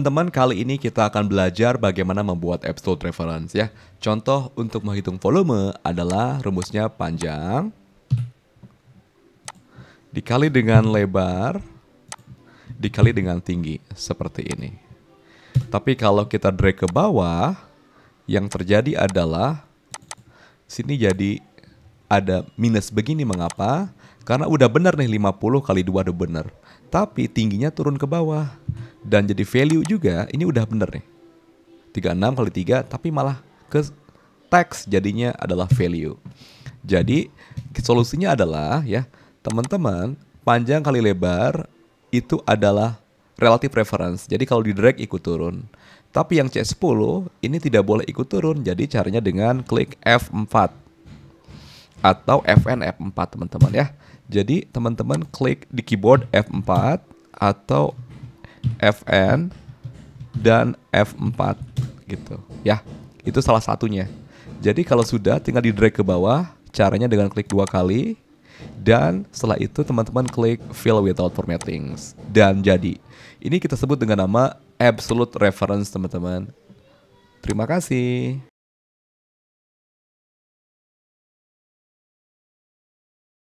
teman-teman, kali ini kita akan belajar bagaimana membuat absolute reference ya. Contoh untuk menghitung volume adalah rumusnya panjang dikali dengan lebar dikali dengan tinggi seperti ini. Tapi kalau kita drag ke bawah, yang terjadi adalah sini jadi ada minus begini mengapa? Karena udah benar nih 50 kali 2 udah benar. Tapi tingginya turun ke bawah dan jadi value juga ini udah bener nih 36 kali 3 tapi malah ke tax jadinya adalah value jadi solusinya adalah ya teman-teman panjang kali lebar itu adalah relative reference jadi kalau di drag ikut turun tapi yang C10 ini tidak boleh ikut turun jadi caranya dengan klik F4 atau Fn F4 teman-teman ya jadi teman-teman klik di keyboard F4 atau Fn dan F4 gitu. Ya, itu salah satunya. Jadi kalau sudah tinggal di drag ke bawah, caranya dengan klik dua kali dan setelah itu teman-teman klik fill without formatting dan jadi. Ini kita sebut dengan nama absolute reference teman-teman. Terima kasih.